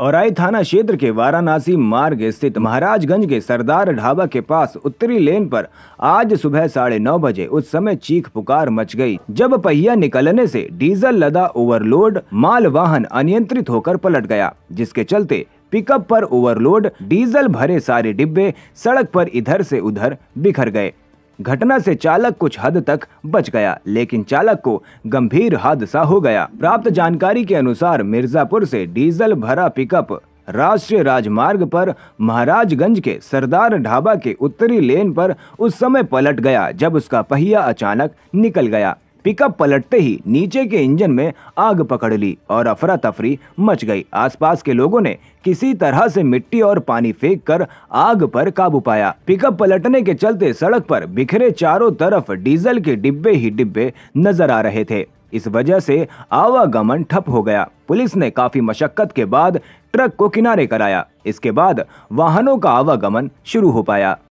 औराई थाना क्षेत्र के वाराणसी मार्ग स्थित महाराजगंज के सरदार ढाबा के पास उत्तरी लेन पर आज सुबह साढ़े नौ बजे उस समय चीख पुकार मच गई जब पहिया निकलने से डीजल लदा ओवरलोड माल वाहन अनियंत्रित होकर पलट गया जिसके चलते पिकअप पर ओवरलोड डीजल भरे सारे डिब्बे सड़क पर इधर से उधर बिखर गए घटना से चालक कुछ हद तक बच गया लेकिन चालक को गंभीर हादसा हो गया प्राप्त जानकारी के अनुसार मिर्जापुर से डीजल भरा पिकअप राष्ट्रीय राजमार्ग पर महाराजगंज के सरदार ढाबा के उत्तरी लेन पर उस समय पलट गया जब उसका पहिया अचानक निकल गया पिकअप पलटते ही नीचे के इंजन में आग पकड़ ली और अफरा तफरी मच गई आसपास के लोगों ने किसी तरह से मिट्टी और पानी फेंक कर आग पर काबू पाया पिकअप पलटने के चलते सड़क पर बिखरे चारों तरफ डीजल के डिब्बे ही डिब्बे नजर आ रहे थे इस वजह से आवागमन ठप हो गया पुलिस ने काफी मशक्कत के बाद ट्रक को किनारे कराया इसके बाद वाहनों का आवागमन शुरू हो पाया